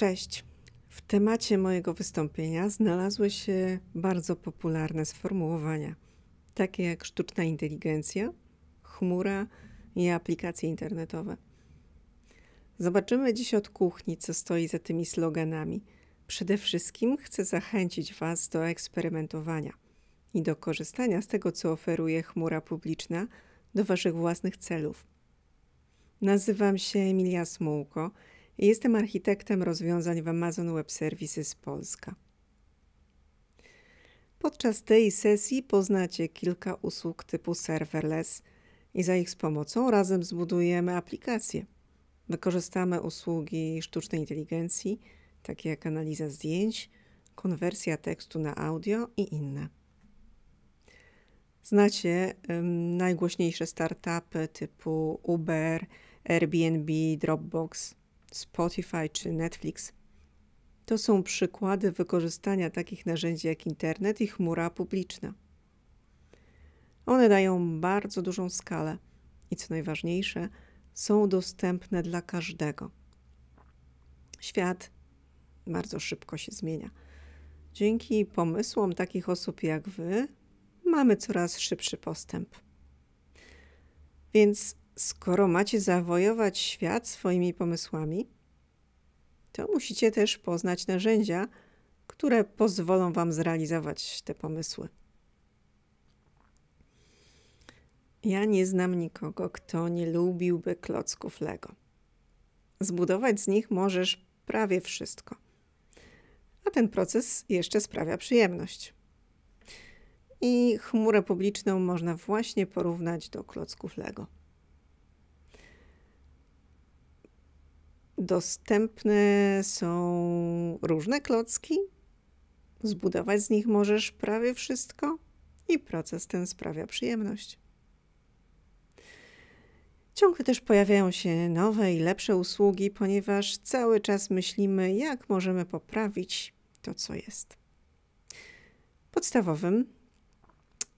Cześć. W temacie mojego wystąpienia znalazły się bardzo popularne sformułowania, takie jak sztuczna inteligencja, chmura i aplikacje internetowe. Zobaczymy dziś od kuchni, co stoi za tymi sloganami. Przede wszystkim chcę zachęcić Was do eksperymentowania i do korzystania z tego, co oferuje chmura publiczna do Waszych własnych celów. Nazywam się Emilia Smułko Jestem architektem rozwiązań w Amazon Web Services Polska. Podczas tej sesji poznacie kilka usług typu serverless i za ich pomocą razem zbudujemy aplikację. Wykorzystamy usługi sztucznej inteligencji, takie jak analiza zdjęć, konwersja tekstu na audio i inne. Znacie um, najgłośniejsze startupy typu Uber, Airbnb, Dropbox. Spotify czy Netflix. To są przykłady wykorzystania takich narzędzi jak internet i chmura publiczna. One dają bardzo dużą skalę i co najważniejsze, są dostępne dla każdego. Świat bardzo szybko się zmienia. Dzięki pomysłom takich osób jak Wy, mamy coraz szybszy postęp. Więc skoro macie zawojować świat swoimi pomysłami, to musicie też poznać narzędzia, które pozwolą Wam zrealizować te pomysły. Ja nie znam nikogo, kto nie lubiłby klocków Lego. Zbudować z nich możesz prawie wszystko. A ten proces jeszcze sprawia przyjemność. I chmurę publiczną można właśnie porównać do klocków Lego. Dostępne są różne klocki. Zbudować z nich możesz prawie wszystko i proces ten sprawia przyjemność. Ciągle też pojawiają się nowe i lepsze usługi, ponieważ cały czas myślimy, jak możemy poprawić to, co jest. Podstawowym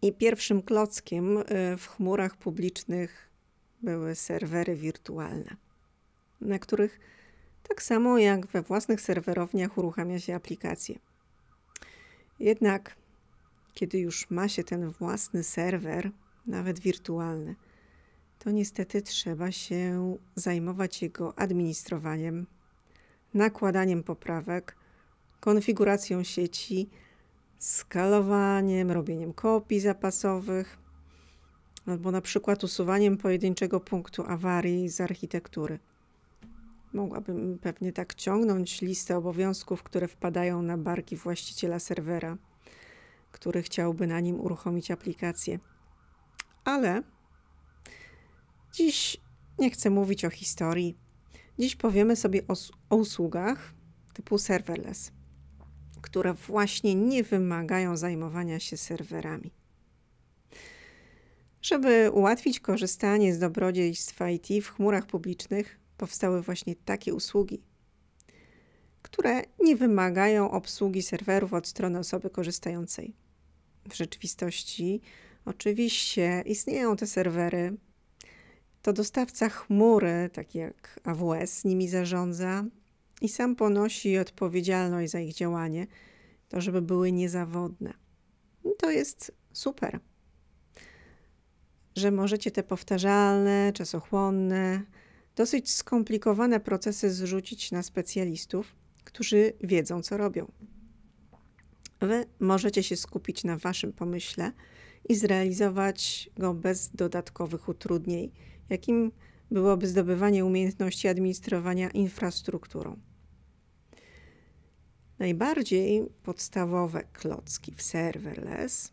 i pierwszym klockiem y, w chmurach publicznych były serwery wirtualne na których tak samo jak we własnych serwerowniach uruchamia się aplikacje. Jednak, kiedy już ma się ten własny serwer, nawet wirtualny, to niestety trzeba się zajmować jego administrowaniem, nakładaniem poprawek, konfiguracją sieci, skalowaniem, robieniem kopii zapasowych, albo na przykład usuwaniem pojedynczego punktu awarii z architektury. Mogłabym pewnie tak ciągnąć listę obowiązków, które wpadają na barki właściciela serwera, który chciałby na nim uruchomić aplikację. Ale dziś nie chcę mówić o historii. Dziś powiemy sobie o, o usługach typu serverless, które właśnie nie wymagają zajmowania się serwerami. Żeby ułatwić korzystanie z dobrodziejstw IT w chmurach publicznych, powstały właśnie takie usługi, które nie wymagają obsługi serwerów od strony osoby korzystającej. W rzeczywistości oczywiście istnieją te serwery. To dostawca chmury, tak jak AWS, nimi zarządza i sam ponosi odpowiedzialność za ich działanie, to żeby były niezawodne. I to jest super, że możecie te powtarzalne, czasochłonne, dosyć skomplikowane procesy zrzucić na specjalistów, którzy wiedzą, co robią. Wy możecie się skupić na waszym pomyśle i zrealizować go bez dodatkowych utrudnień, jakim byłoby zdobywanie umiejętności administrowania infrastrukturą. Najbardziej podstawowe klocki w serverless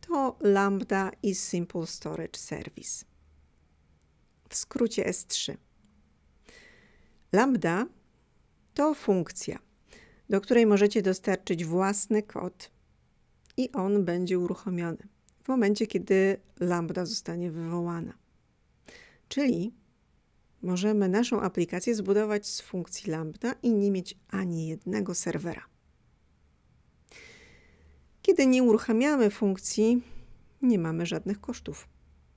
to Lambda i Simple Storage Service w skrócie S3. Lambda to funkcja, do której możecie dostarczyć własny kod i on będzie uruchomiony w momencie, kiedy lambda zostanie wywołana. Czyli możemy naszą aplikację zbudować z funkcji lambda i nie mieć ani jednego serwera. Kiedy nie uruchamiamy funkcji, nie mamy żadnych kosztów.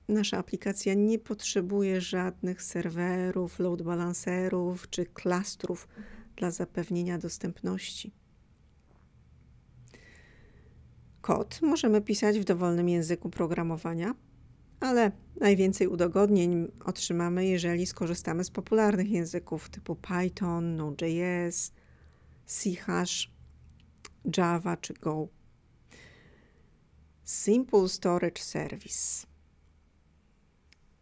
Nasza aplikacja nie potrzebuje żadnych serwerów, load balancerów czy klastrów dla zapewnienia dostępności. Kod możemy pisać w dowolnym języku programowania, ale najwięcej udogodnień otrzymamy, jeżeli skorzystamy z popularnych języków typu Python, Node.js, C Hash, Java czy Go. Simple Storage Service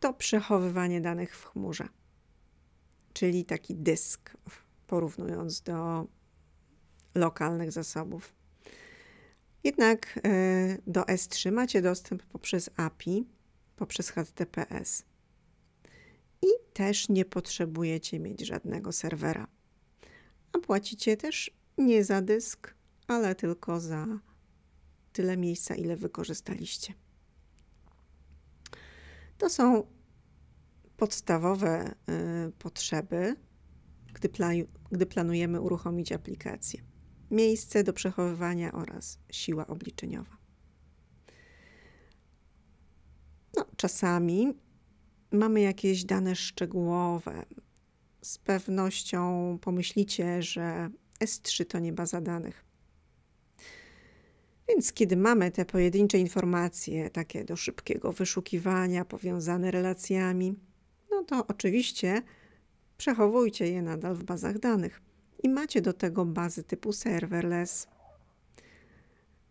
to przechowywanie danych w chmurze, czyli taki dysk, porównując do lokalnych zasobów. Jednak e, do S3 macie dostęp poprzez API, poprzez HTTPS. I też nie potrzebujecie mieć żadnego serwera. A płacicie też nie za dysk, ale tylko za tyle miejsca, ile wykorzystaliście. To są podstawowe y, potrzeby, gdy, gdy planujemy uruchomić aplikację. Miejsce do przechowywania oraz siła obliczeniowa. No, czasami mamy jakieś dane szczegółowe. Z pewnością pomyślicie, że S3 to nie baza danych. Więc kiedy mamy te pojedyncze informacje, takie do szybkiego wyszukiwania, powiązane relacjami, no to oczywiście przechowujcie je nadal w bazach danych i macie do tego bazy typu serverless.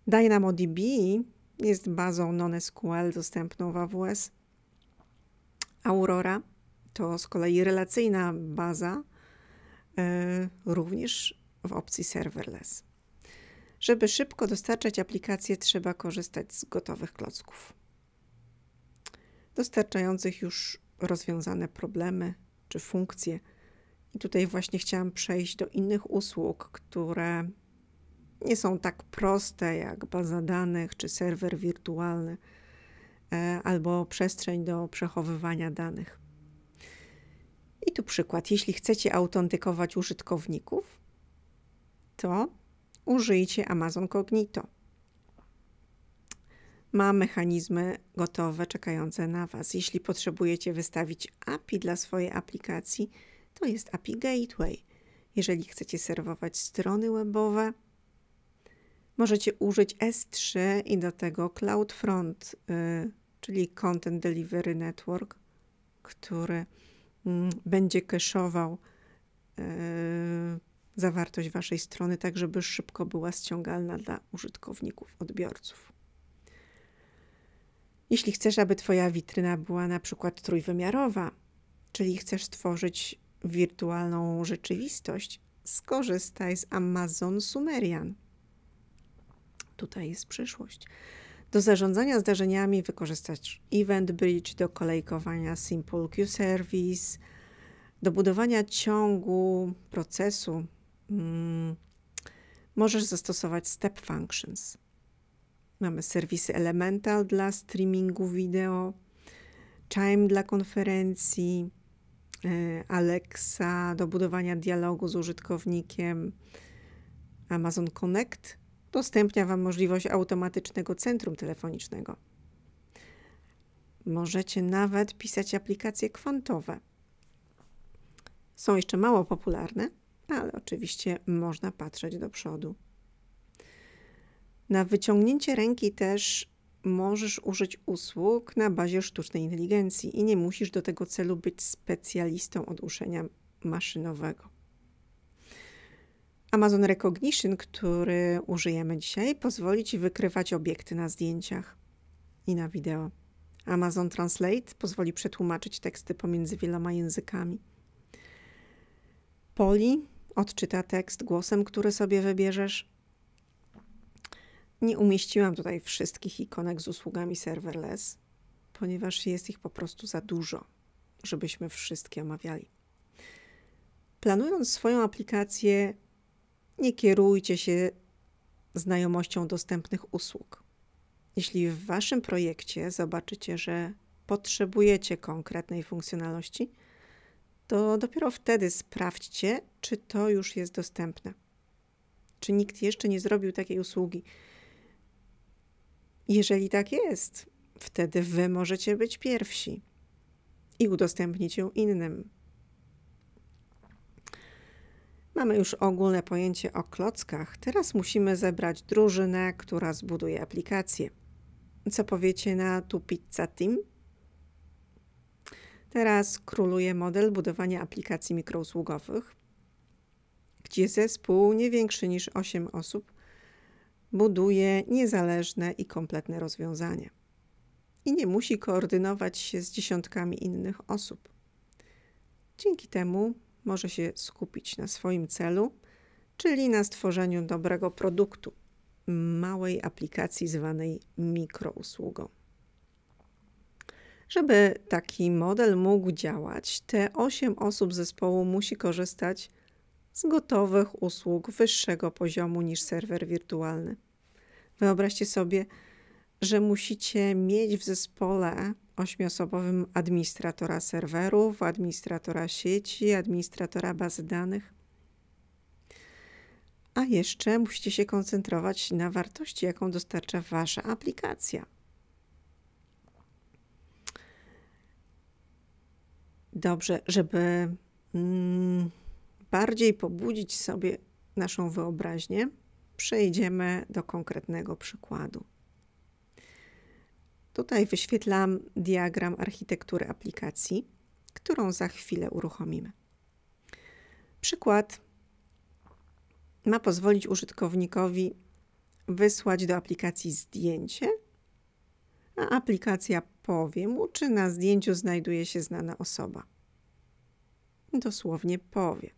DynamoDB jest bazą NoSQL dostępną w AWS. Aurora to z kolei relacyjna baza, yy, również w opcji serverless. Żeby szybko dostarczać aplikację, trzeba korzystać z gotowych klocków, dostarczających już rozwiązane problemy czy funkcje. I tutaj właśnie chciałam przejść do innych usług, które nie są tak proste jak baza danych czy serwer wirtualny e, albo przestrzeń do przechowywania danych. I tu przykład. Jeśli chcecie autentykować użytkowników, to użyjcie Amazon Cognito. Ma mechanizmy gotowe czekające na Was. Jeśli potrzebujecie wystawić API dla swojej aplikacji, to jest API Gateway. Jeżeli chcecie serwować strony webowe, możecie użyć S3 i do tego CloudFront, y, czyli Content Delivery Network, który mm, będzie keszował y, zawartość Waszej strony, tak żeby szybko była ściągalna dla użytkowników, odbiorców. Jeśli chcesz, aby Twoja witryna była na przykład trójwymiarowa, czyli chcesz stworzyć wirtualną rzeczywistość, skorzystaj z Amazon Sumerian. Tutaj jest przyszłość. Do zarządzania zdarzeniami wykorzystać Event Bridge, do kolejkowania Simple Q Service, do budowania ciągu procesu Mm, możesz zastosować step functions. Mamy serwisy Elemental dla streamingu wideo, Chime dla konferencji, e, Alexa do budowania dialogu z użytkownikiem, Amazon Connect udostępnia Wam możliwość automatycznego centrum telefonicznego. Możecie nawet pisać aplikacje kwantowe. Są jeszcze mało popularne, ale oczywiście można patrzeć do przodu. Na wyciągnięcie ręki też możesz użyć usług na bazie sztucznej inteligencji i nie musisz do tego celu być specjalistą od uszenia maszynowego. Amazon Recognition, który użyjemy dzisiaj, pozwoli ci wykrywać obiekty na zdjęciach i na wideo. Amazon Translate pozwoli przetłumaczyć teksty pomiędzy wieloma językami. Poli odczyta tekst głosem, który sobie wybierzesz. Nie umieściłam tutaj wszystkich ikonek z usługami serverless, ponieważ jest ich po prostu za dużo, żebyśmy wszystkie omawiali. Planując swoją aplikację, nie kierujcie się znajomością dostępnych usług. Jeśli w Waszym projekcie zobaczycie, że potrzebujecie konkretnej funkcjonalności, to dopiero wtedy sprawdźcie, czy to już jest dostępne. Czy nikt jeszcze nie zrobił takiej usługi. Jeżeli tak jest, wtedy wy możecie być pierwsi i udostępnić ją innym. Mamy już ogólne pojęcie o klockach. Teraz musimy zebrać drużynę, która zbuduje aplikację. Co powiecie na tu Pizza Team? Teraz króluje model budowania aplikacji mikrousługowych, gdzie zespół nie większy niż 8 osób buduje niezależne i kompletne rozwiązanie i nie musi koordynować się z dziesiątkami innych osób. Dzięki temu może się skupić na swoim celu, czyli na stworzeniu dobrego produktu, małej aplikacji zwanej mikrousługą. Żeby taki model mógł działać, te 8 osób zespołu musi korzystać z gotowych usług wyższego poziomu niż serwer wirtualny. Wyobraźcie sobie, że musicie mieć w zespole ośmiosobowym administratora serwerów, administratora sieci, administratora bazy danych. A jeszcze musicie się koncentrować na wartości, jaką dostarcza Wasza aplikacja. dobrze, żeby mm, bardziej pobudzić sobie naszą wyobraźnię, przejdziemy do konkretnego przykładu. Tutaj wyświetlam diagram architektury aplikacji, którą za chwilę uruchomimy. Przykład ma pozwolić użytkownikowi wysłać do aplikacji zdjęcie, a aplikacja powie mu, czy na zdjęciu znajduje się znana osoba. Dosłownie powie.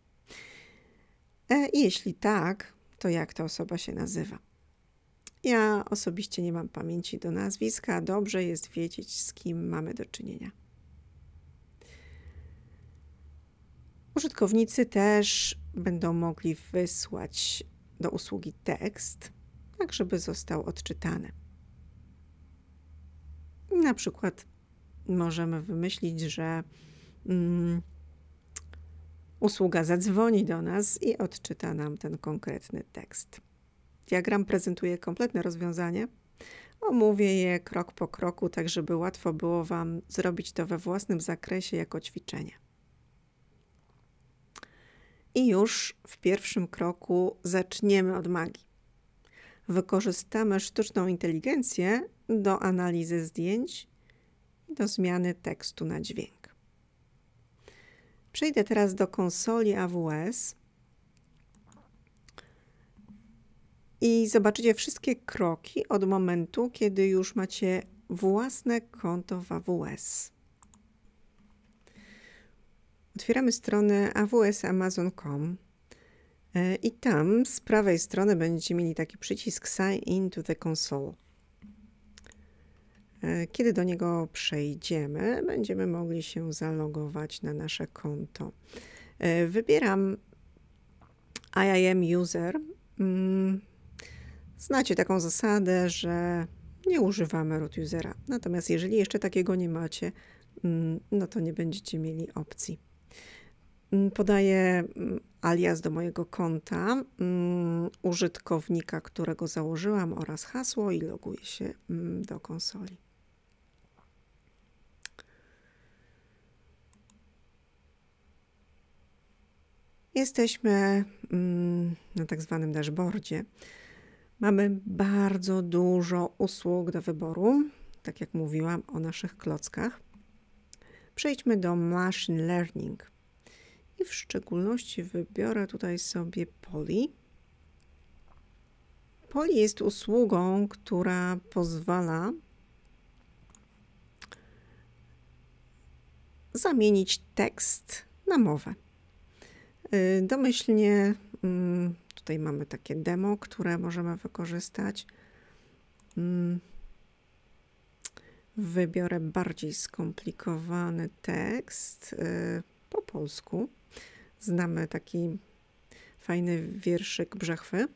E, jeśli tak, to jak ta osoba się nazywa? Ja osobiście nie mam pamięci do nazwiska, dobrze jest wiedzieć, z kim mamy do czynienia. Użytkownicy też będą mogli wysłać do usługi tekst, tak żeby został odczytany. Na przykład możemy wymyślić, że mm, usługa zadzwoni do nas i odczyta nam ten konkretny tekst. Diagram prezentuje kompletne rozwiązanie. Omówię je krok po kroku, tak żeby łatwo było Wam zrobić to we własnym zakresie jako ćwiczenie. I już w pierwszym kroku zaczniemy od magii. Wykorzystamy sztuczną inteligencję do analizy zdjęć i do zmiany tekstu na dźwięk. Przejdę teraz do konsoli AWS i zobaczycie wszystkie kroki od momentu, kiedy już macie własne konto w AWS. Otwieramy stronę awsamazon.com e, i tam z prawej strony będziecie mieli taki przycisk Sign in to the console. E, kiedy do niego przejdziemy, będziemy mogli się zalogować na nasze konto. E, wybieram IAM User. Mm, znacie taką zasadę, że nie używamy root usera. Natomiast jeżeli jeszcze takiego nie macie, mm, no to nie będziecie mieli opcji. Mm, podaję alias do mojego konta, użytkownika, którego założyłam oraz hasło i loguję się do konsoli. Jesteśmy mm, na tak zwanym dashboardzie. Mamy bardzo dużo usług do wyboru, tak jak mówiłam o naszych klockach. Przejdźmy do Machine Learning i w szczególności wybiorę tutaj sobie Poli. Poli jest usługą, która pozwala zamienić tekst na mowę. Y, domyślnie mm, tutaj mamy takie demo, które możemy wykorzystać. Mm. Wybiorę bardziej skomplikowany tekst y, po polsku. Znamy taki fajny wierszyk Brzechwy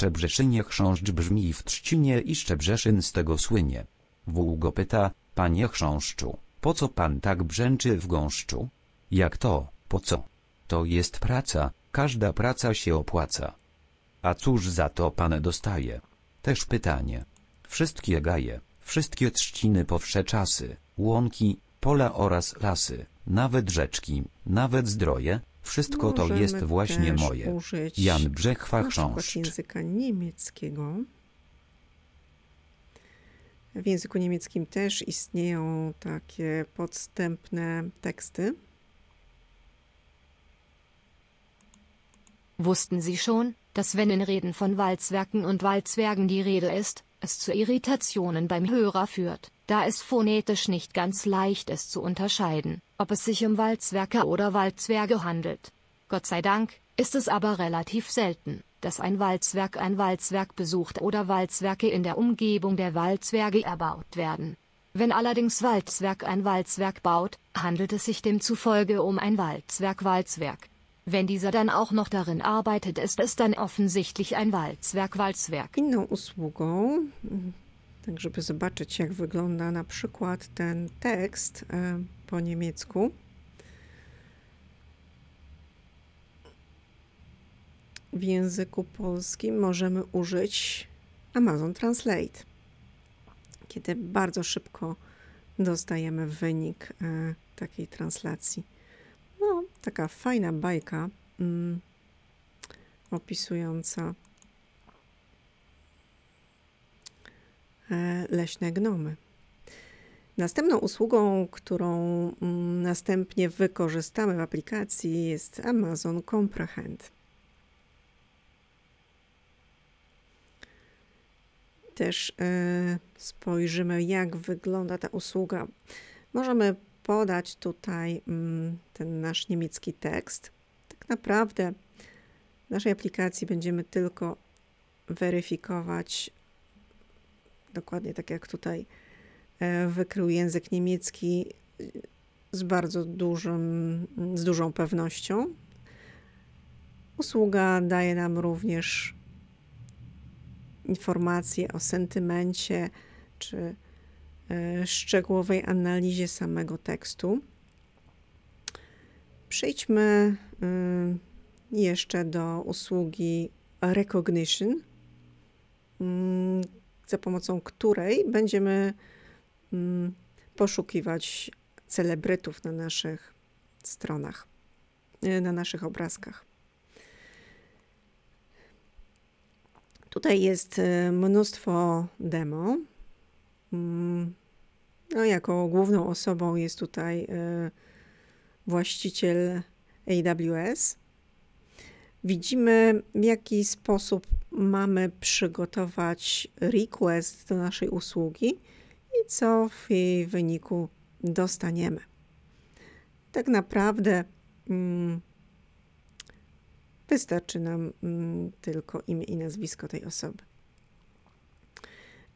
Szczebrzeszynie chrząszcz brzmi i w Trzcinie i Szczebrzeszyn z tego słynie. Wół go pyta, panie chrząszczu, po co pan tak brzęczy w gąszczu? Jak to, po co? To jest praca, każda praca się opłaca. A cóż za to pan dostaje? Też pytanie. Wszystkie gaje, wszystkie trzciny powsze czasy, łąki, pola oraz lasy, nawet rzeczki, nawet zdroje, wszystko to jest właśnie moje. Użyć Jan Brzechwa Chrząszcz. języka niemieckiego. W języku niemieckim też istnieją takie podstępne teksty. Wussten Sie schon, dass wenn in Reden von Walzwerken und Walzwergen die Rede ist, es zu Irritationen beim Hörer führt, da es phonetisch nicht ganz leicht ist zu unterscheiden. ob es sich um Walzwerke oder Waldzwerge handelt. Gott sei Dank, ist es aber relativ selten, dass ein Walzwerk ein Walzwerk besucht oder Walzwerke in der Umgebung der Walzwerge erbaut werden. Wenn allerdings Walzwerk ein Walzwerk baut, handelt es sich demzufolge um ein Walzwerk-Walzwerk. Wenn dieser dann auch noch darin arbeitet, ist es dann offensichtlich ein Walzwerk-Walzwerk. Inną usługą, tak żeby zobaczyć jak wygląda na przykład ten tekst, po niemiecku. W języku polskim możemy użyć Amazon Translate, kiedy bardzo szybko dostajemy wynik e, takiej translacji. No, taka fajna bajka mm, opisująca e, leśne gnomy. Następną usługą, którą mm, następnie wykorzystamy w aplikacji jest Amazon Comprehend. Też e, spojrzymy, jak wygląda ta usługa. Możemy podać tutaj mm, ten nasz niemiecki tekst. Tak naprawdę w naszej aplikacji będziemy tylko weryfikować dokładnie tak jak tutaj E, wykrył język niemiecki z bardzo dużym, z dużą pewnością. Usługa daje nam również informacje o sentymencie czy e, szczegółowej analizie samego tekstu. Przejdźmy e, jeszcze do usługi Recognition, mm, za pomocą której będziemy Mm, poszukiwać celebrytów na naszych stronach, e, na naszych obrazkach. Tutaj jest e, mnóstwo demo. Mm, no, jako główną osobą jest tutaj e, właściciel AWS. Widzimy, w jaki sposób mamy przygotować request do naszej usługi i co w jej wyniku dostaniemy. Tak naprawdę mm, wystarczy nam mm, tylko imię i nazwisko tej osoby.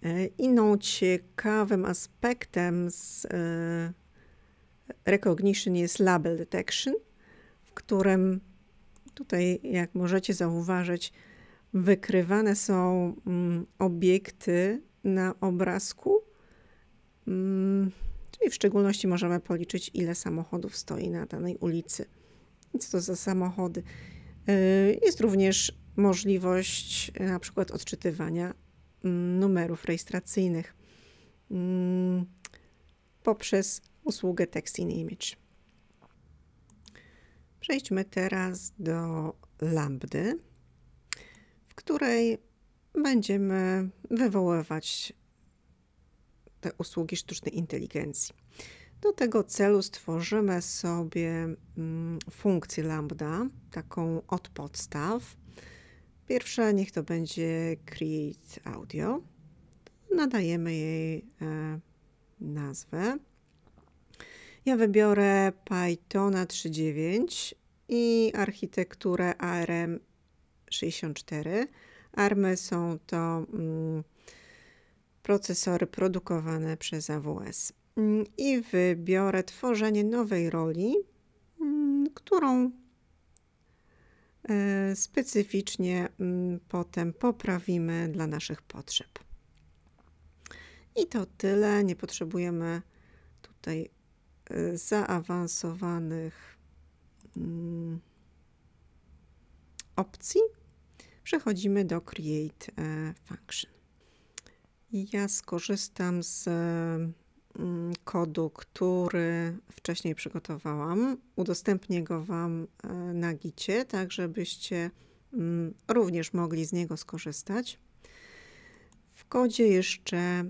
E, Inną no, ciekawym aspektem z e, recognition jest label detection, w którym tutaj, jak możecie zauważyć, wykrywane są mm, obiekty na obrazku, Mm, czyli w szczególności możemy policzyć, ile samochodów stoi na danej ulicy. I co to za samochody? Y, jest również możliwość y, na przykład odczytywania mm, numerów rejestracyjnych mm, poprzez usługę Text in Image. Przejdźmy teraz do lambdy, w której będziemy wywoływać te usługi sztucznej inteligencji. Do tego celu stworzymy sobie mm, funkcję lambda, taką od podstaw. Pierwsza niech to będzie create audio. Nadajemy jej e, nazwę. Ja wybiorę Pythona 3.9 i architekturę ARM 64. ARMy są to mm, procesory produkowane przez AWS. Mm, I wybiorę tworzenie nowej roli, mm, którą e, specyficznie mm, potem poprawimy dla naszych potrzeb. I to tyle. Nie potrzebujemy tutaj e, zaawansowanych opcji. Przechodzimy do Create e, Function. Ja skorzystam z mm, kodu, który wcześniej przygotowałam. Udostępnię go Wam e, na gicie, tak żebyście mm, również mogli z niego skorzystać. W kodzie jeszcze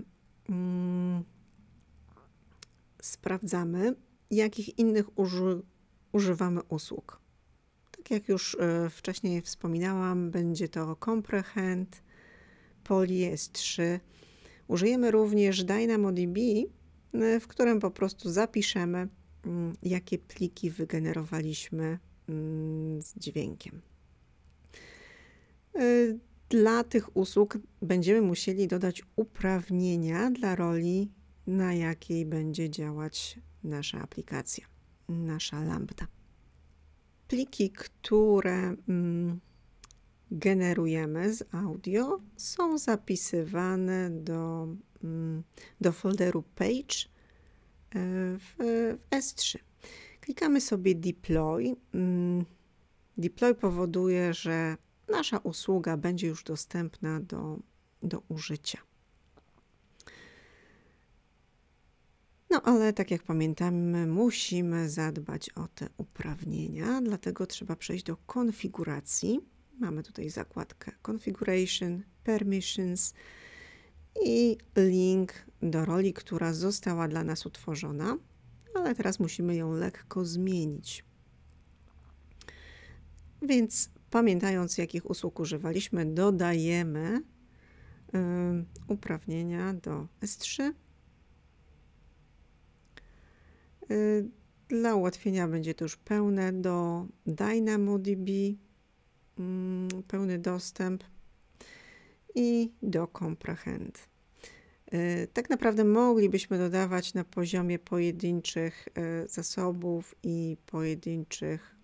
mm, sprawdzamy, jakich innych uży, używamy usług. Tak jak już e, wcześniej wspominałam, będzie to Comprehend, poliestry. 3 Użyjemy również DynamoDB, y, w którym po prostu zapiszemy, mm, jakie pliki wygenerowaliśmy mm, z dźwiękiem. Y, dla tych usług będziemy musieli dodać uprawnienia dla roli, na jakiej będzie działać nasza aplikacja, nasza lambda. Pliki, które mm, generujemy z audio są zapisywane do, mm, do folderu Page e, w, S3. Klikamy sobie Deploy. Mm, deploy powoduje, że nasza usługa będzie już dostępna do, do użycia. No ale tak jak pamiętamy, musimy zadbać o te uprawnienia, dlatego trzeba przejść do konfiguracji. Mamy tutaj zakładkę Configuration, Permissions i link do roli, która została dla nas utworzona, ale teraz musimy ją lekko zmienić. Więc pamiętając, jakich usług używaliśmy, dodajemy y, uprawnienia do S3. Y, dla ułatwienia będzie to już pełne do DynamoDB Mm, pełny dostęp i do comprehend. E, tak naprawdę moglibyśmy dodawać na poziomie pojedynczych e, zasobów i pojedynczych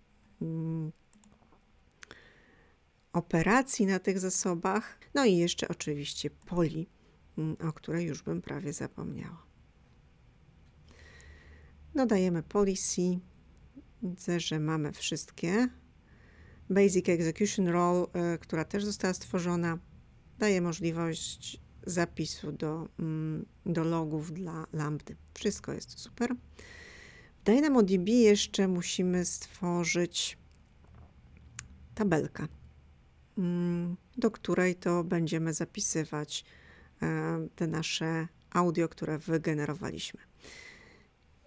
mm, operacji na tych zasobach. No i jeszcze oczywiście poli, mm, o której już bym prawie zapomniała. Dodajemy policy. Widzę, że mamy wszystkie Basic Execution Role, e, która też została stworzona, daje możliwość zapisu do, mm, do logów dla lambdy. Wszystko jest super. W DynamoDB jeszcze musimy stworzyć tabelkę, mm, do której to będziemy zapisywać e, te nasze audio, które wygenerowaliśmy.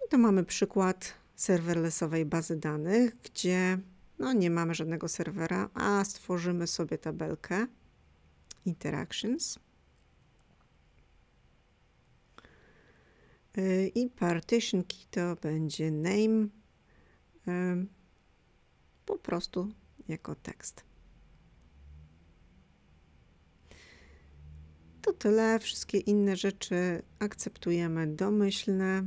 I to mamy przykład serwerlessowej bazy danych, gdzie no nie mamy żadnego serwera, a stworzymy sobie tabelkę interactions y, i partition key to będzie name y, po prostu jako tekst. To tyle. Wszystkie inne rzeczy akceptujemy domyślne.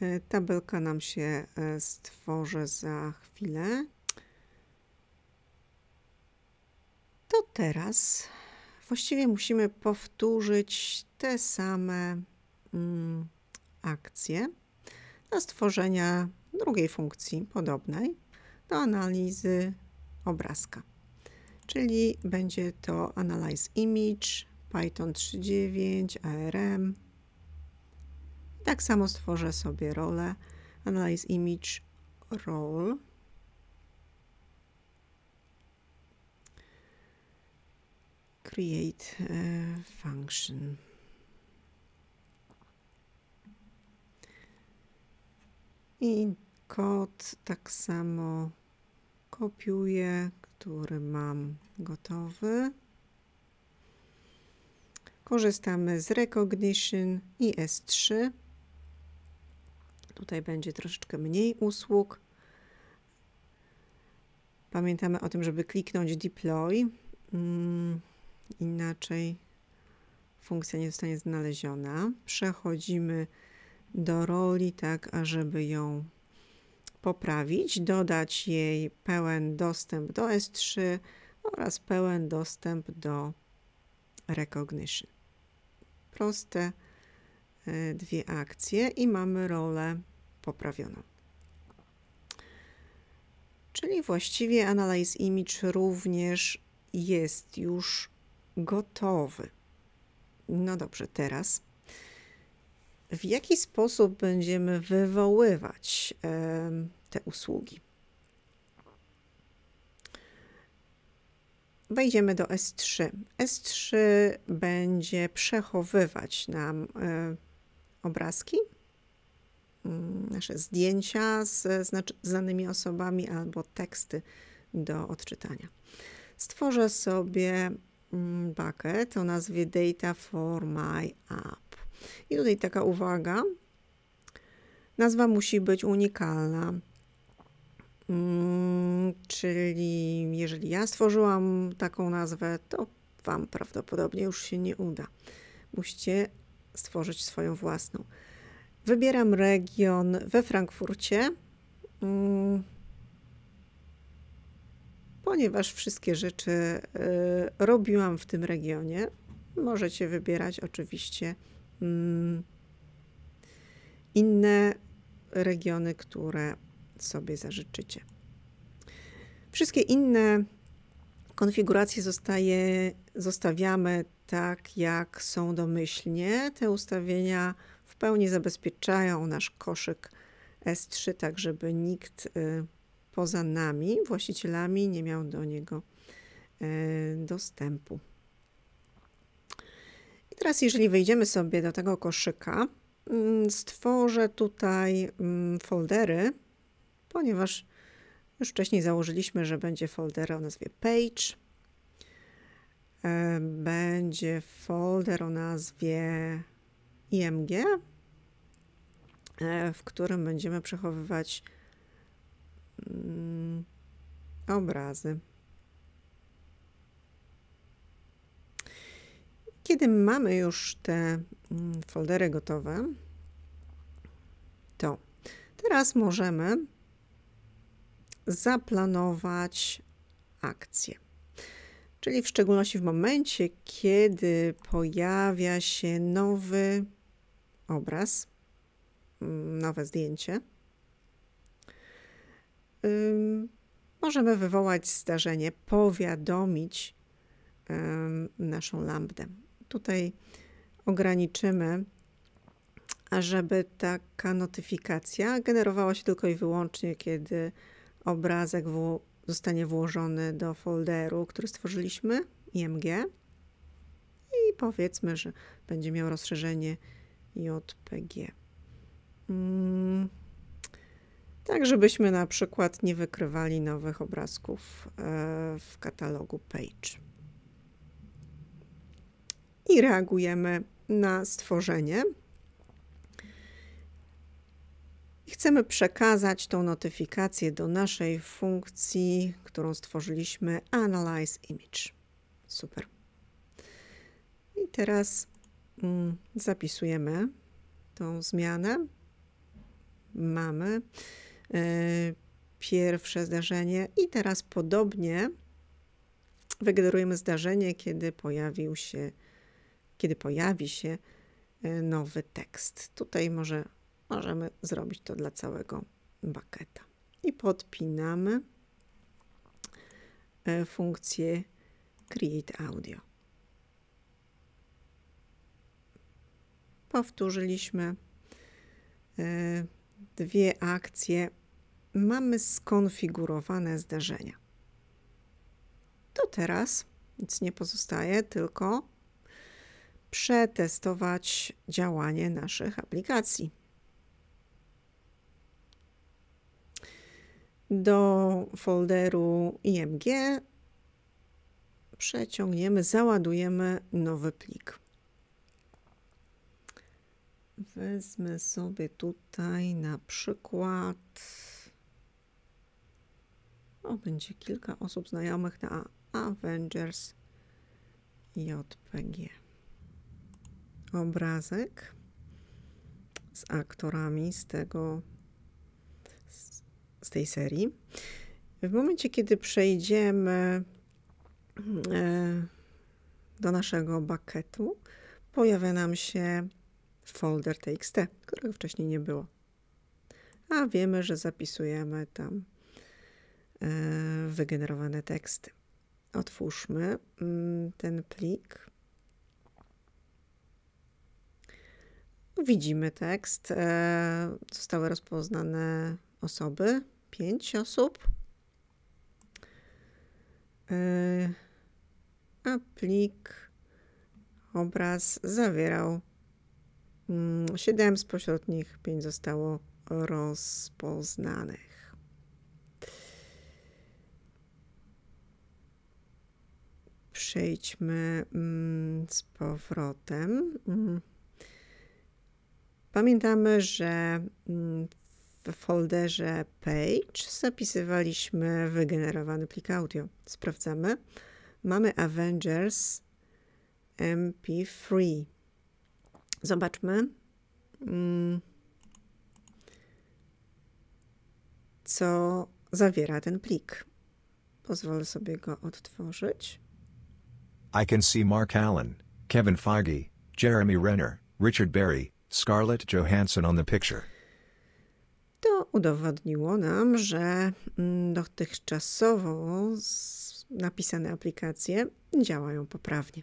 E, tabelka nam się e, stworzy za chwilę. To teraz właściwie musimy powtórzyć te same mm, akcje do stworzenia drugiej funkcji podobnej do analizy obrazka. Czyli będzie to Analyze Image, Python 3.9, ARM, tak samo stworzę sobie rolę Analyze Image Role. Create e, function. I kod tak samo kopiuję, który mam gotowy. Korzystamy z Recognition i S3. Tutaj będzie troszeczkę mniej usług. Pamiętamy o tym, żeby kliknąć deploy. Mm, inaczej funkcja nie zostanie znaleziona. Przechodzimy do roli, tak, ażeby ją poprawić, dodać jej pełen dostęp do S3 oraz pełen dostęp do recognition. Proste. E, dwie akcje i mamy rolę poprawioną. Czyli właściwie Analyze Image również jest już gotowy. No dobrze, teraz w jaki sposób będziemy wywoływać e, te usługi? Wejdziemy do S3. S3 będzie przechowywać nam e, obrazki, mm, nasze zdjęcia znaczy, z znanymi osobami albo teksty do odczytania. Stworzę sobie mm, bucket o nazwie Data for My App. I tutaj taka uwaga. Nazwa musi być unikalna. Mm, czyli jeżeli ja stworzyłam taką nazwę, to Wam prawdopodobnie już się nie uda. Musicie stworzyć swoją własną. Wybieram region we Frankfurcie, mm, ponieważ wszystkie rzeczy y, robiłam w tym regionie. Możecie wybierać oczywiście mm, inne regiony, które sobie zażyczycie. Wszystkie inne konfiguracje zostaje, zostawiamy tak jak są domyślnie. Te ustawienia w pełni zabezpieczają nasz koszyk S3, tak żeby nikt y, poza nami, właścicielami, nie miał do niego y, dostępu. I teraz, jeżeli wejdziemy sobie do tego koszyka, mm, stworzę tutaj mm, foldery, ponieważ już wcześniej założyliśmy, że będzie folder o nazwie Page. E, będzie folder o nazwie IMG, e, w którym będziemy przechowywać mm, obrazy. Kiedy mamy już te mm, foldery gotowe, to teraz możemy zaplanować akcję czyli w szczególności w momencie, kiedy pojawia się nowy obraz, mm, nowe zdjęcie, możemy wywołać zdarzenie, powiadomić naszą lambdę. Tutaj ograniczymy, ażeby taka notyfikacja generowała się tylko i wyłącznie, kiedy obrazek w zostanie włożony do folderu, który stworzyliśmy, img. I powiedzmy, że będzie miał rozszerzenie jpg. Mm. Tak, żebyśmy na przykład nie wykrywali nowych obrazków e, w katalogu Page. I reagujemy na stworzenie i chcemy przekazać tą notyfikację do naszej funkcji, którą stworzyliśmy Analyze Image. Super. I teraz mm, zapisujemy tą zmianę. Mamy yy, pierwsze zdarzenie i teraz podobnie wygenerujemy zdarzenie, kiedy pojawił się, kiedy pojawi się e, nowy tekst. Tutaj może Możemy zrobić to dla całego baketa. I podpinamy e, funkcję Create Audio. Powtórzyliśmy e, dwie akcje. Mamy skonfigurowane zdarzenia. To teraz nic nie pozostaje, tylko przetestować działanie naszych aplikacji. do folderu img, przeciągniemy, załadujemy nowy plik. Wezmę sobie tutaj na przykład. O, będzie kilka osób znajomych na Avengers JPG. Obrazek z aktorami z tego z tej serii. W momencie, kiedy przejdziemy e, do naszego bucketu, pojawia nam się folder txt, którego wcześniej nie było. A wiemy, że zapisujemy tam e, wygenerowane teksty. Otwórzmy mm, ten plik. Widzimy tekst, e, zostały rozpoznane osoby, 5 osób. E, A plik obraz zawierał 7 mm, spośród nich, 5 zostało rozpoznanych. Przejdźmy mm, z powrotem. Mm. Pamiętamy, że w folderze Page zapisywaliśmy wygenerowany plik audio. Sprawdzamy. Mamy Avengers MP3. Zobaczmy, mm. co zawiera ten plik. Pozwolę sobie go odtworzyć. I can see Mark Allen, Kevin Feige, Jeremy Renner, Richard Berry, Scarlett Johansson on the picture udowodniło nam, że mm, dotychczasowo napisane aplikacje działają poprawnie.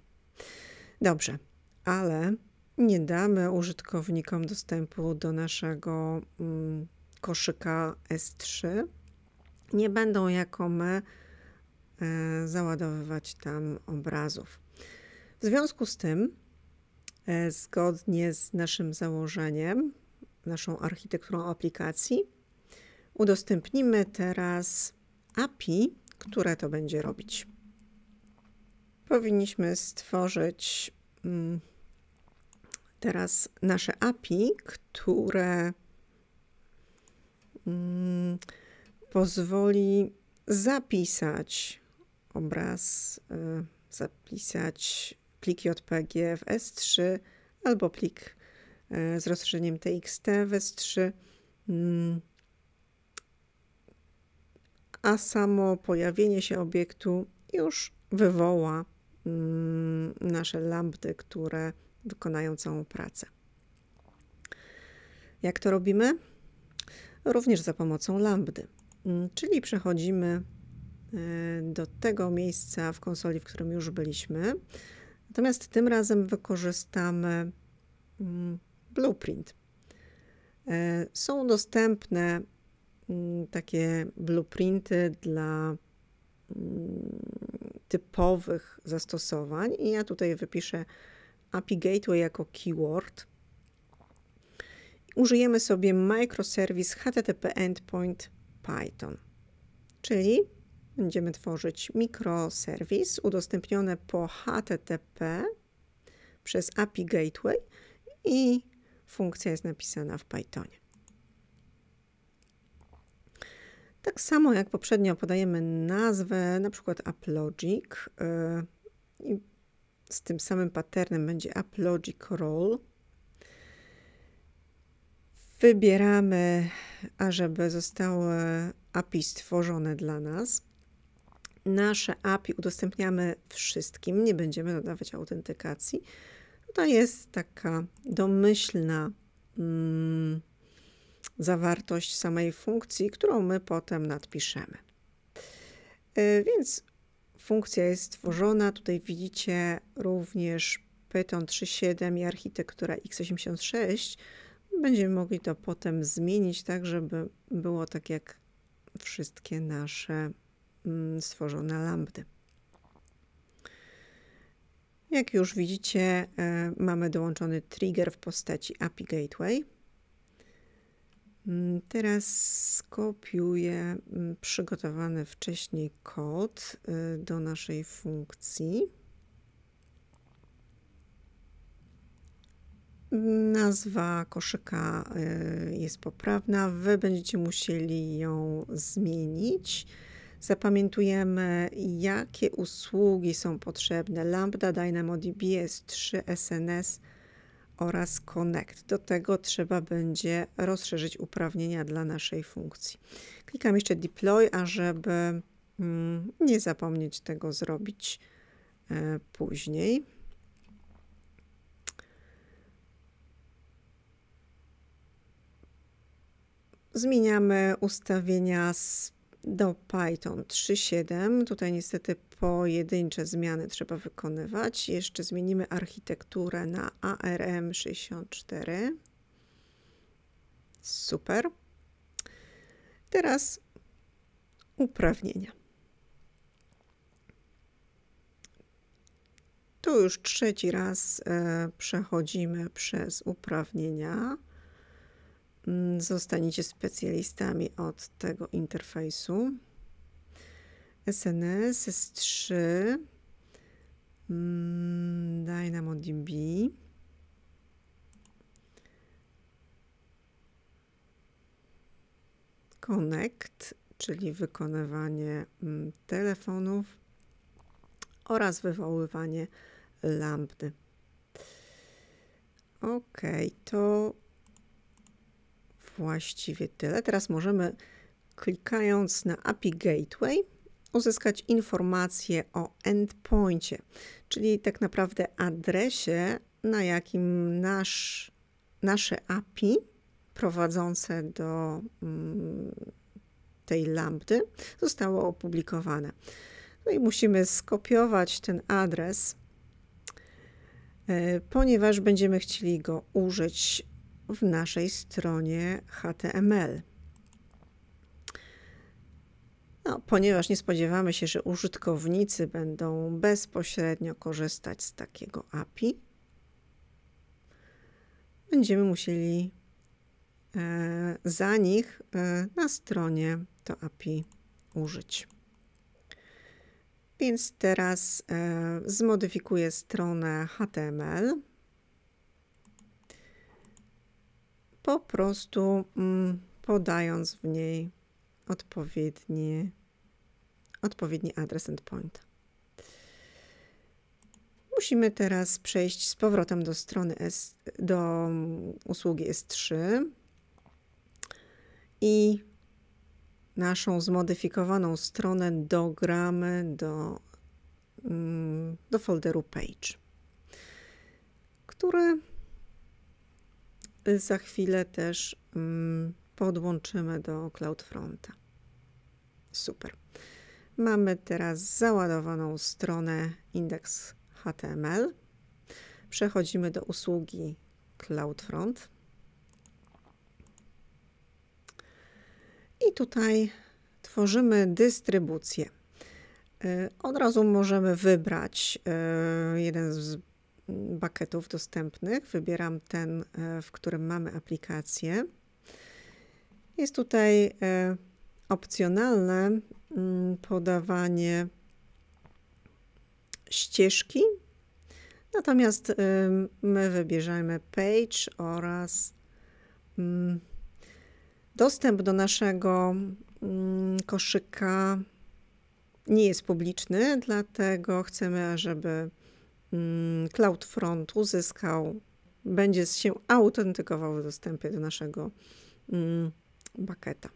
Dobrze, ale nie damy użytkownikom dostępu do naszego mm, koszyka S3. Nie będą jako my e, załadowywać tam obrazów. W związku z tym, e, zgodnie z naszym założeniem, naszą architekturą aplikacji, udostępnimy teraz API, które to będzie robić. Powinniśmy stworzyć mm, teraz nasze API, które mm, pozwoli zapisać obraz, y, zapisać pliki JPG w S3 albo plik y, z rozszerzeniem TXT w S3 a samo pojawienie się obiektu już wywoła mm, nasze lambdy, które wykonają całą pracę. Jak to robimy? Również za pomocą lambdy, mm, czyli przechodzimy e, do tego miejsca w konsoli, w którym już byliśmy. Natomiast tym razem wykorzystamy mm, blueprint. E, są dostępne Mm, takie blueprinty dla mm, typowych zastosowań i ja tutaj wypiszę API Gateway jako keyword. Użyjemy sobie microservice HTTP Endpoint Python, czyli będziemy tworzyć mikroserwis udostępniony po HTTP przez API Gateway i funkcja jest napisana w Pythonie. Tak samo jak poprzednio podajemy nazwę, na przykład AppLogic y, i z tym samym patternem będzie AppLogic Role. Wybieramy, ażeby zostały API stworzone dla nas. Nasze API udostępniamy wszystkim, nie będziemy dodawać autentykacji. No to jest taka domyślna mm, zawartość samej funkcji, którą my potem nadpiszemy. E, więc funkcja jest tworzona. Tutaj widzicie również Python 3.7 i architektura x86. Będziemy mogli to potem zmienić tak, żeby było tak jak wszystkie nasze mm, stworzone lambdy. Jak już widzicie, e, mamy dołączony trigger w postaci API Gateway. Mm, teraz skopiuję mm, przygotowany wcześniej kod y, do naszej funkcji. Nazwa koszyka y, jest poprawna. Wy będziecie musieli ją zmienić. Zapamiętujemy, jakie usługi są potrzebne. Lambda, DynamoDB, S3, SNS, oraz Connect. Do tego trzeba będzie rozszerzyć uprawnienia dla naszej funkcji. Klikam jeszcze Deploy, ażeby mm, nie zapomnieć tego zrobić e, później. Zmieniamy ustawienia do Python 3.7. Tutaj niestety pojedyncze zmiany trzeba wykonywać. Jeszcze zmienimy architekturę na ARM64. Super. Teraz uprawnienia. Tu już trzeci raz e, przechodzimy przez uprawnienia. Mm, zostaniecie specjalistami od tego interfejsu. SNS s 3. Mm, DynamoDB. Connect, czyli wykonywanie mm, telefonów oraz wywoływanie lampy. Ok, to właściwie tyle. Teraz możemy klikając na API Gateway uzyskać informacje o endpointie, czyli tak naprawdę adresie, na jakim nasz, nasze API prowadzące do mm, tej lambdy zostało opublikowane. No i musimy skopiować ten adres, e, ponieważ będziemy chcieli go użyć w naszej stronie HTML. No, ponieważ nie spodziewamy się, że użytkownicy będą bezpośrednio korzystać z takiego API, będziemy musieli e, za nich e, na stronie to API użyć. Więc teraz e, zmodyfikuję stronę HTML. Po prostu mm, podając w niej odpowiedni, odpowiedni adres endpoint. Musimy teraz przejść z powrotem do strony S, do usługi S3 i naszą zmodyfikowaną stronę dogramy do, mm, do folderu Page, który za chwilę też mm, podłączymy do CloudFronta. Super. Mamy teraz załadowaną stronę indeks HTML. Przechodzimy do usługi CloudFront. I tutaj tworzymy dystrybucję. Y, od razu możemy wybrać y, jeden z bukietów dostępnych. Wybieram ten, y, w którym mamy aplikację. Jest tutaj opcjonalne mm, podawanie ścieżki, natomiast y, my wybierzemy page oraz mm, dostęp do naszego mm, koszyka nie jest publiczny, dlatego chcemy, ażeby CloudFront uzyskał, będzie się autentykował w dostępie do naszego baketa.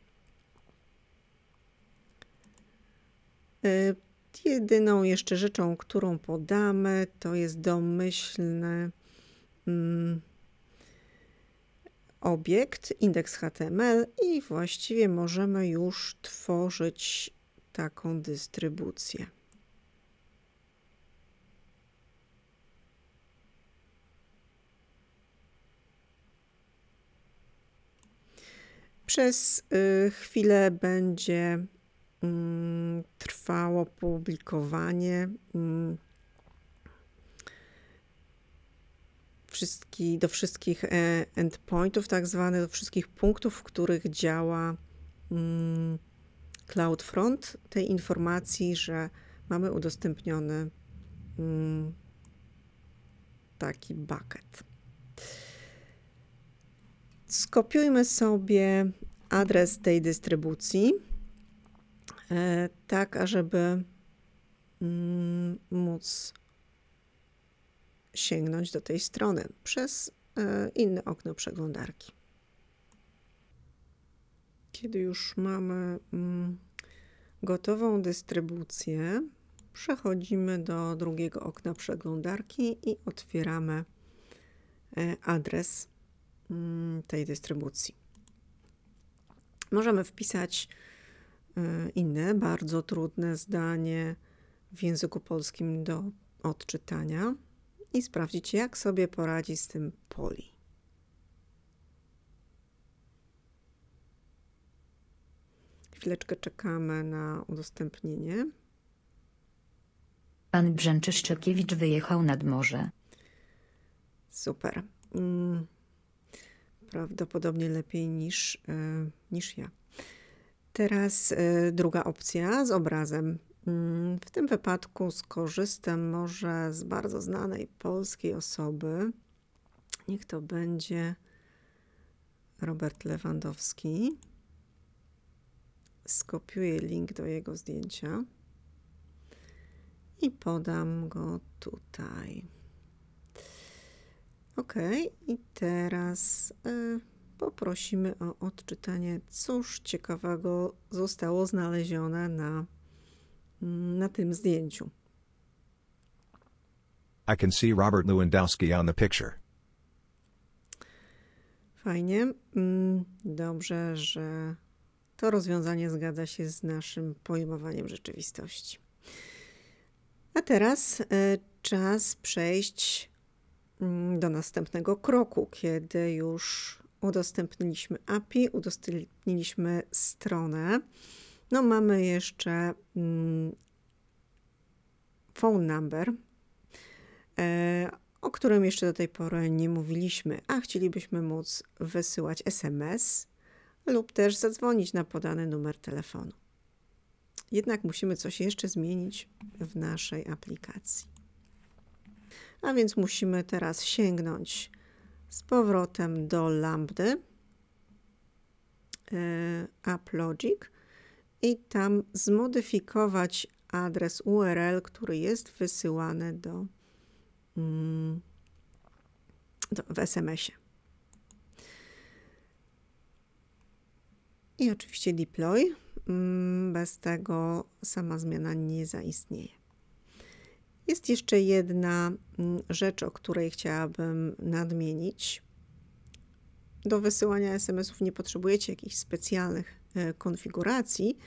Y, jedyną jeszcze rzeczą, którą podamy, to jest domyślny mm, obiekt, indeks HTML i właściwie możemy już tworzyć taką dystrybucję. Przez y, chwilę będzie Mm, trwało publikowanie mm, wszystkich, do wszystkich e, endpointów, tak zwanych, do wszystkich punktów, w których działa mm, CloudFront, tej informacji, że mamy udostępniony taki bucket. Skopiujmy sobie adres tej dystrybucji. E, tak ażeby mm, móc sięgnąć do tej strony przez e, inne okno przeglądarki. Kiedy już mamy mm, gotową dystrybucję, przechodzimy do drugiego okna przeglądarki i otwieramy e, adres mm, tej dystrybucji. Możemy wpisać E, inne, bardzo trudne zdanie w języku polskim do odczytania i sprawdzić, jak sobie poradzi z tym poli. Chwileczkę czekamy na udostępnienie. Pan Brzęczyszczekiewicz wyjechał nad morze. Super. Mm, prawdopodobnie lepiej niż, e, niż ja. Teraz y, druga opcja z obrazem. Mm, w tym wypadku skorzystam może z bardzo znanej polskiej osoby. Niech to będzie Robert Lewandowski. Skopiuję link do jego zdjęcia i podam go tutaj. Ok, i teraz. Y poprosimy o odczytanie, cóż ciekawego zostało znalezione na, mm, na tym zdjęciu. I can see Robert Lewandowski on the picture. Fajnie. Mm, dobrze, że to rozwiązanie zgadza się z naszym pojmowaniem rzeczywistości. A teraz e, czas przejść mm, do następnego kroku, kiedy już udostępniliśmy API, udostępniliśmy stronę. No mamy jeszcze mm, phone number, e, o którym jeszcze do tej pory nie mówiliśmy, a chcielibyśmy móc wysyłać SMS lub też zadzwonić na podany numer telefonu. Jednak musimy coś jeszcze zmienić w naszej aplikacji. A więc musimy teraz sięgnąć z powrotem do lambdy AppLogic e, i tam zmodyfikować adres URL, który jest wysyłany do, mm, do w SMS-ie. I oczywiście deploy. Mm, bez tego sama zmiana nie zaistnieje. Jest jeszcze jedna mm, rzecz, o której chciałabym nadmienić. Do wysyłania SMS-ów nie potrzebujecie jakichś specjalnych e, konfiguracji.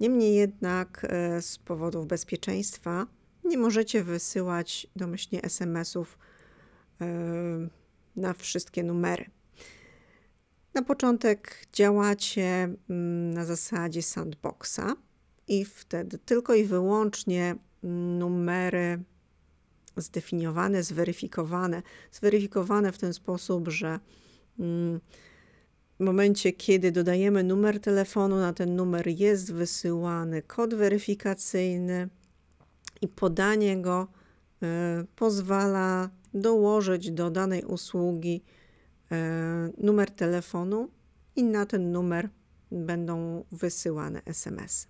Niemniej jednak e, z powodów bezpieczeństwa nie możecie wysyłać domyślnie SMS-ów e, na wszystkie numery. Na początek działacie mm, na zasadzie sandboxa i wtedy tylko i wyłącznie numery zdefiniowane, zweryfikowane. Zweryfikowane w ten sposób, że mm, w momencie, kiedy dodajemy numer telefonu, na ten numer jest wysyłany kod weryfikacyjny i podanie go e, pozwala dołożyć do danej usługi e, numer telefonu i na ten numer będą wysyłane SMS.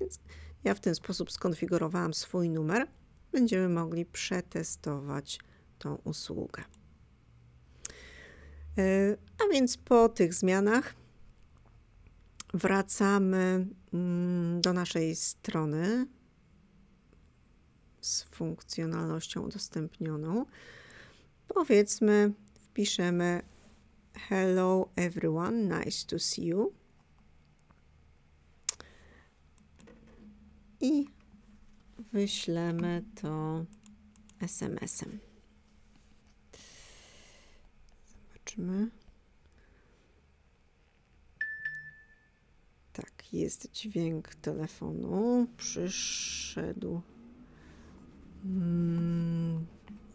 Więc ja w ten sposób skonfigurowałam swój numer. Będziemy mogli przetestować tą usługę. E, a więc po tych zmianach wracamy mm, do naszej strony z funkcjonalnością udostępnioną. Powiedzmy, wpiszemy Hello everyone, nice to see you. i wyślemy to SMS-em. Zobaczmy. Tak, jest dźwięk telefonu. Przyszedł. Hmm,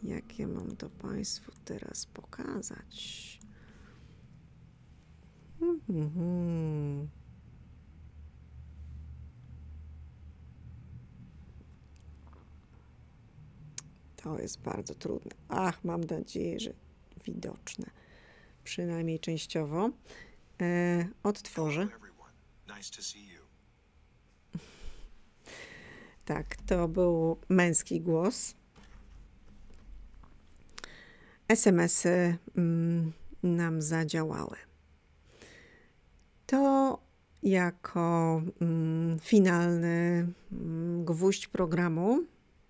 jakie mam to Państwu teraz pokazać? Mm-hmm. To jest bardzo trudne. Ach, mam nadzieję, że widoczne. Przynajmniej częściowo. E, odtworzę. Tak, to był męski głos. SMS-y mm, nam zadziałały. To jako mm, finalny mm, gwóźdź programu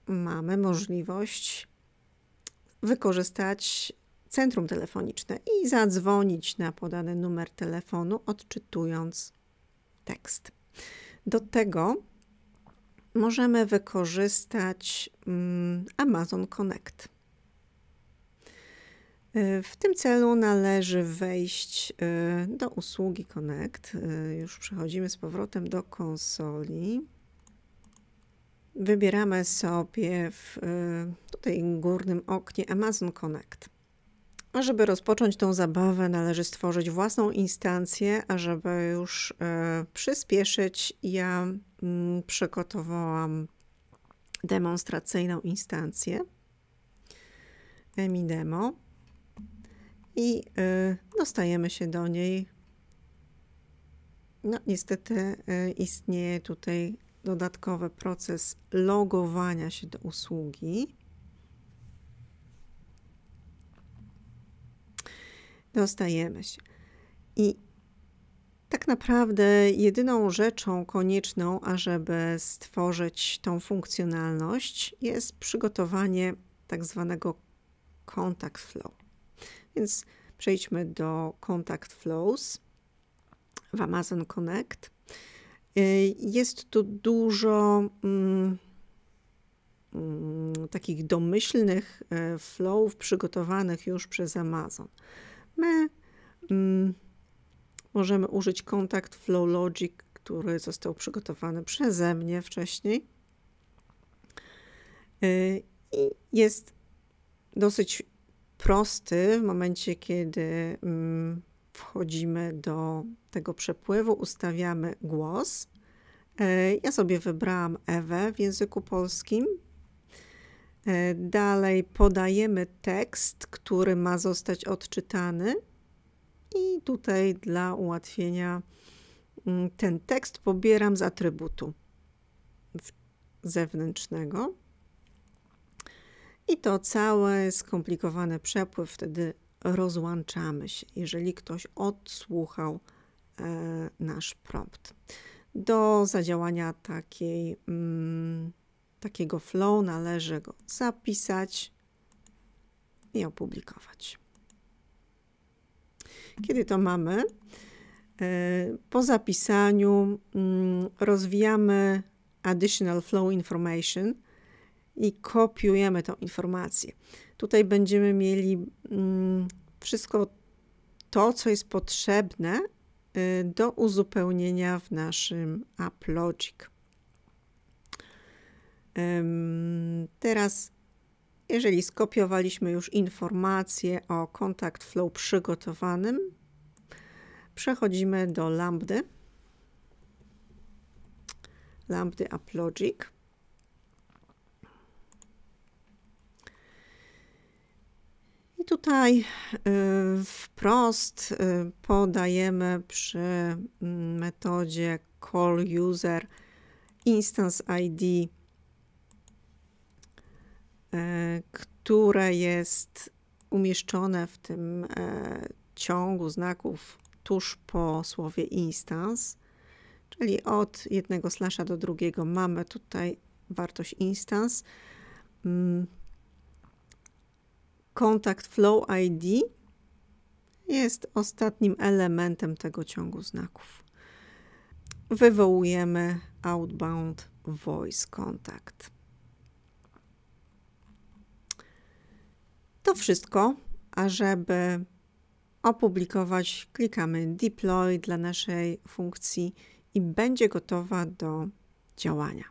mamy możliwość wykorzystać centrum telefoniczne i zadzwonić na podany numer telefonu, odczytując tekst. Do tego możemy wykorzystać mm, Amazon Connect. Y, w tym celu należy wejść y, do usługi Connect. Y, już przechodzimy z powrotem do konsoli wybieramy sobie w y, tutaj górnym oknie Amazon Connect. A żeby rozpocząć tą zabawę, należy stworzyć własną instancję, a żeby już y, przyspieszyć, ja mm, przygotowałam demonstracyjną instancję EmiDemo i y, dostajemy się do niej. No niestety istnieje tutaj dodatkowy proces logowania się do usługi. Dostajemy się. I tak naprawdę jedyną rzeczą konieczną, ażeby stworzyć tą funkcjonalność, jest przygotowanie tak zwanego contact flow. Więc przejdźmy do contact flows w Amazon Connect. Y, jest tu dużo mm, mm, takich domyślnych e, flowów przygotowanych już przez Amazon. My mm, możemy użyć kontakt Flow Logic, który został przygotowany przeze mnie wcześniej. Y, I jest dosyć prosty w momencie, kiedy wchodzimy do tego przepływu, ustawiamy głos. E, ja sobie wybrałam Ewę w języku polskim. E, dalej podajemy tekst, który ma zostać odczytany. I tutaj dla ułatwienia mm, ten tekst pobieram z atrybutu zewnętrznego. I to cały skomplikowany przepływ wtedy rozłączamy się, jeżeli ktoś odsłuchał e, nasz prompt. Do zadziałania takiej, mm, takiego flow należy go zapisać i opublikować. Kiedy to mamy? E, po zapisaniu mm, rozwijamy additional flow information i kopiujemy tą informację. Tutaj będziemy mieli mm, wszystko to, co jest potrzebne y, do uzupełnienia w naszym App Logic. Teraz, jeżeli skopiowaliśmy już informacje o kontakt flow przygotowanym, przechodzimy do lambdy, lambdy AppLogic. I tutaj y, wprost y, podajemy przy mm, metodzie call user instance ID, y, które jest umieszczone w tym e, ciągu znaków tuż po słowie instance, czyli od jednego slasha do drugiego mamy tutaj wartość instance. Mm, kontakt flow ID jest ostatnim elementem tego ciągu znaków. Wywołujemy outbound voice contact. To wszystko, a żeby opublikować, klikamy deploy dla naszej funkcji i będzie gotowa do działania.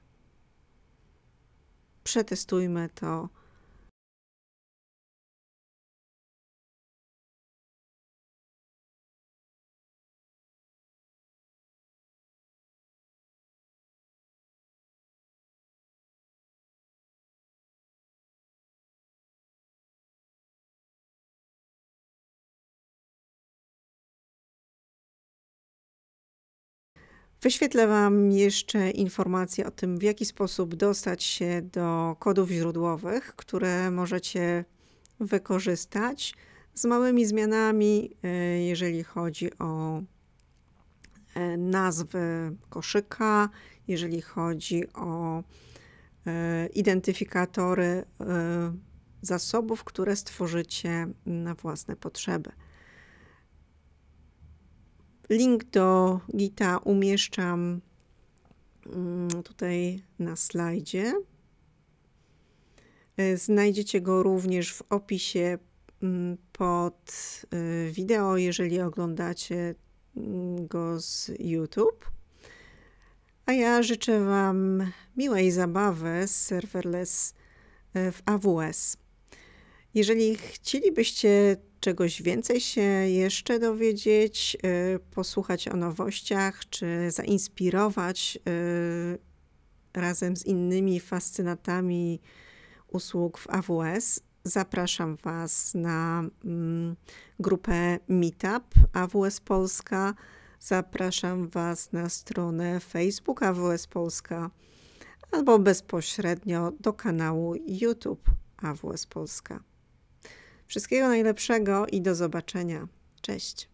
Przetestujmy to Wyświetlę Wam jeszcze informacje o tym, w jaki sposób dostać się do kodów źródłowych, które możecie wykorzystać z małymi zmianami, e, jeżeli chodzi o e, nazwy koszyka, jeżeli chodzi o e, identyfikatory zasobów, które stworzycie na własne potrzeby. Link do Gita umieszczam mm, tutaj na slajdzie. E, znajdziecie go również w opisie mm, pod e, wideo, jeżeli oglądacie mm, go z YouTube. A ja życzę Wam miłej zabawy z serverless e, w AWS. Jeżeli chcielibyście czegoś więcej się jeszcze dowiedzieć, e, posłuchać o nowościach, czy zainspirować e, razem z innymi fascynatami usług w AWS, zapraszam Was na mm, grupę Meetup AWS Polska. Zapraszam Was na stronę Facebook AWS Polska albo bezpośrednio do kanału YouTube AWS Polska. Wszystkiego najlepszego i do zobaczenia. Cześć.